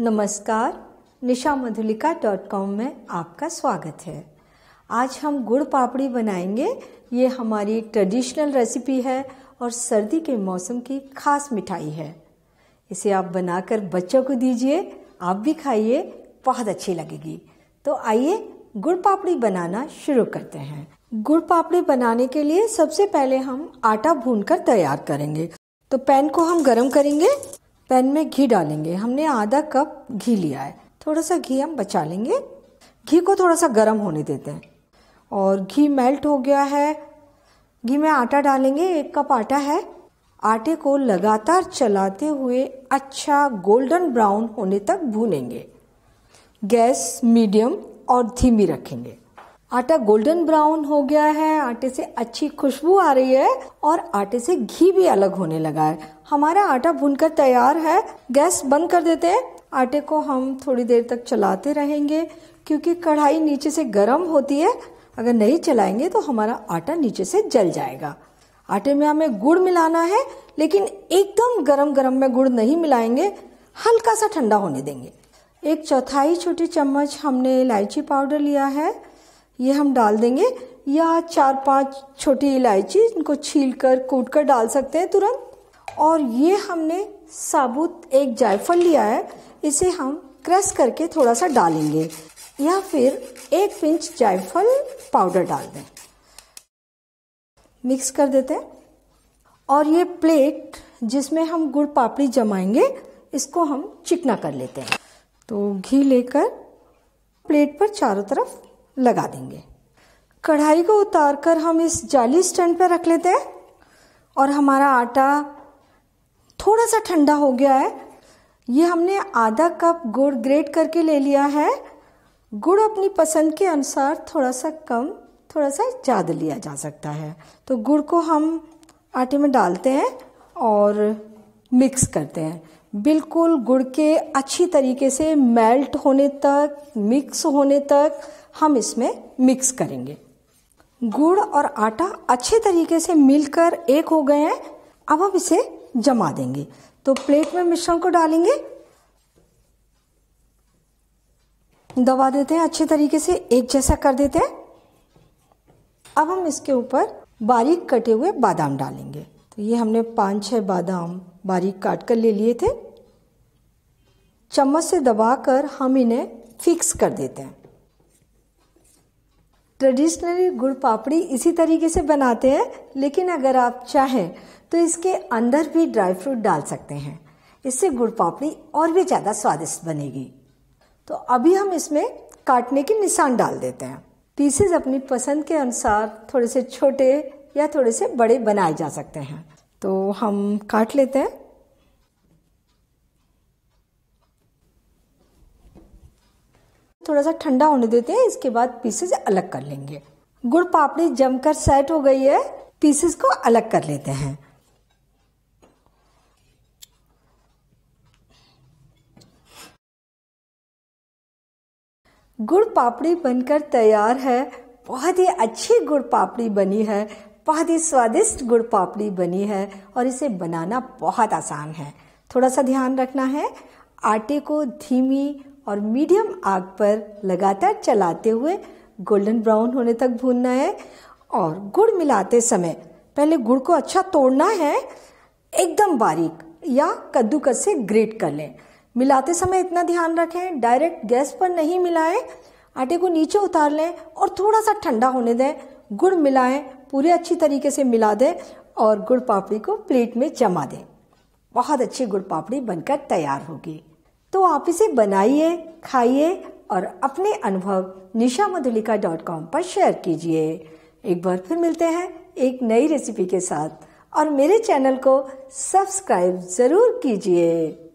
नमस्कार निशा Madhulika dot com में आपका स्वागत है आज हम गुड़ पापड़ी बनाएंगे ये हमारी ट्रेडिशनल रेसिपी है और सर्दी के मौसम की खास मिठाई है इसे आप बनाकर बच्चों को दीजिए आप भी खाइए बहुत अच्छी लगेगी तो आइए गुड़ पापड़ी बनाना शुरू करते हैं गुड़ पापड़ी बनाने के लिए सबसे पहले हम आटा भूनकर तैयार करेंगे तो पैन को हम गर्म करेंगे पैन में घी डालेंगे हमने आधा कप घी लिया है थोड़ा सा घी हम बचा लेंगे घी को थोड़ा सा गर्म होने देते हैं और घी मेल्ट हो गया है घी में आटा डालेंगे एक कप आटा है आटे को लगातार चलाते हुए अच्छा गोल्डन ब्राउन होने तक भूनेंगे गैस मीडियम और धीमी रखेंगे आटा गोल्डन ब्राउन हो गया है आटे से अच्छी खुशबू आ रही है और आटे से घी भी अलग होने लगा है हमारा आटा भुनकर तैयार है गैस बंद कर देते हैं आटे को हम थोड़ी देर तक चलाते रहेंगे क्योंकि कढ़ाई नीचे से गर्म होती है अगर नहीं चलाएंगे तो हमारा आटा नीचे से जल जाएगा आटे में हमें गुड़ मिलाना है लेकिन एकदम गरम गरम में गुड़ नहीं मिलाएंगे हल्का सा ठंडा होने देंगे एक चौथाई छोटी चम्मच हमने इलायची पाउडर लिया है ये हम डाल देंगे या चार पांच छोटी इलायची इनको छील कर कूट कर डाल सकते हैं तुरंत और ये हमने साबुत एक जायफल लिया है इसे हम क्रश करके थोड़ा सा डालेंगे या फिर एक पिंच जायफल पाउडर डाल दें मिक्स कर देते हैं और ये प्लेट जिसमें हम गुड़ पापड़ी जमाएंगे इसको हम चिकना कर लेते हैं तो घी लेकर प्लेट पर चारों तरफ लगा देंगे कढ़ाई को उतारकर हम इस जाली स्टैंड पर रख लेते हैं और हमारा आटा थोड़ा सा ठंडा हो गया है ये हमने आधा कप गुड़ ग्रेट करके ले लिया है गुड़ अपनी पसंद के अनुसार थोड़ा सा कम थोड़ा सा ज़्यादा लिया जा सकता है तो गुड़ को हम आटे में डालते हैं और मिक्स करते हैं बिल्कुल गुड़ के अच्छी तरीके से मेल्ट होने तक मिक्स होने तक हम इसमें मिक्स करेंगे गुड़ और आटा अच्छे तरीके से मिलकर एक हो गए हैं अब हम इसे जमा देंगे तो प्लेट में मिश्रण को डालेंगे दबा देते हैं अच्छे तरीके से एक जैसा कर देते हैं अब हम इसके ऊपर बारीक कटे हुए बादाम डालेंगे तो ये हमने पाँच छः बादाम बारीक काट कर ले लिए थे चम्मच से दबाकर हम इन्हें फिक्स कर देते हैं ट्रेडिशनली गुड़ पापड़ी इसी तरीके से बनाते हैं लेकिन अगर आप चाहें तो इसके अंदर भी ड्राई फ्रूट डाल सकते हैं इससे गुड़ पापड़ी और भी ज़्यादा स्वादिष्ट बनेगी तो अभी हम इसमें काटने के निशान डाल देते हैं पीसेस अपनी पसंद के अनुसार थोड़े से छोटे या थोड़े से बड़े बनाए जा सकते हैं तो हम काट लेते हैं थोड़ा सा ठंडा होने देते हैं इसके बाद पीसेस अलग कर लेंगे गुड़ पापड़ी जमकर सेट हो गई है पीसेस को अलग कर लेते हैं गुड़ पापड़ी बनकर तैयार है बहुत ही अच्छी गुड़ पापड़ी बनी है बहुत ही स्वादिष्ट गुड़ पापड़ी बनी है और इसे बनाना बहुत आसान है थोड़ा सा ध्यान रखना है आटे को धीमी और मीडियम आग पर लगातार चलाते हुए गोल्डन ब्राउन होने तक भूनना है और गुड़ मिलाते समय पहले गुड़ को अच्छा तोड़ना है एकदम बारीक या कद्दूकस से ग्रेट कर लें मिलाते समय इतना ध्यान रखें डायरेक्ट गैस पर नहीं मिलाएं आटे को नीचे उतार लें और थोड़ा सा ठंडा होने दें गुड़ मिलाएं पूरे अच्छी तरीके से मिला दें और गुड़ पापड़ी को प्लेट में जमा दें बहुत अच्छी गुड़ पापड़ी बनकर तैयार होगी तो आप इसे बनाइए खाइए और अपने अनुभव निशा मधुलिका डॉट कॉम पर शेयर कीजिए एक बार फिर मिलते हैं एक नई रेसिपी के साथ और मेरे चैनल को सब्सक्राइब ज़रूर कीजिए